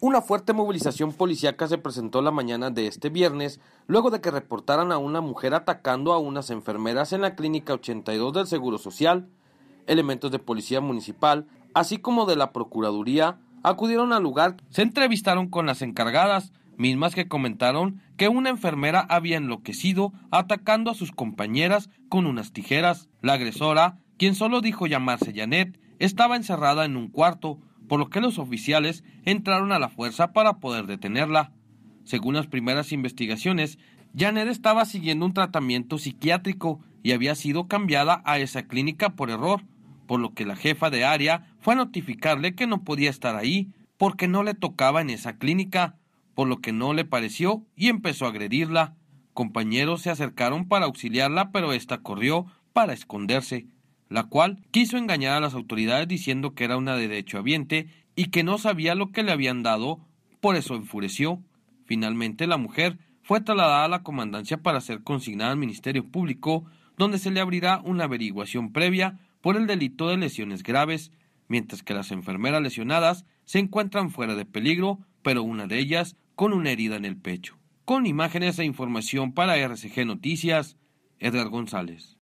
Una fuerte movilización policíaca se presentó la mañana de este viernes, luego de que reportaran a una mujer atacando a unas enfermeras en la Clínica 82 del Seguro Social. Elementos de policía municipal, así como de la Procuraduría, acudieron al lugar, se entrevistaron con las encargadas, mismas que comentaron que una enfermera había enloquecido atacando a sus compañeras con unas tijeras. La agresora, quien solo dijo llamarse Janet, estaba encerrada en un cuarto por lo que los oficiales entraron a la fuerza para poder detenerla. Según las primeras investigaciones, Janet estaba siguiendo un tratamiento psiquiátrico y había sido cambiada a esa clínica por error, por lo que la jefa de área fue a notificarle que no podía estar ahí porque no le tocaba en esa clínica, por lo que no le pareció y empezó a agredirla. Compañeros se acercaron para auxiliarla, pero ésta corrió para esconderse la cual quiso engañar a las autoridades diciendo que era una de derechohabiente y que no sabía lo que le habían dado, por eso enfureció. Finalmente la mujer fue trasladada a la comandancia para ser consignada al Ministerio Público, donde se le abrirá una averiguación previa por el delito de lesiones graves, mientras que las enfermeras lesionadas se encuentran fuera de peligro, pero una de ellas con una herida en el pecho. Con imágenes e información para RCG Noticias, Edgar González.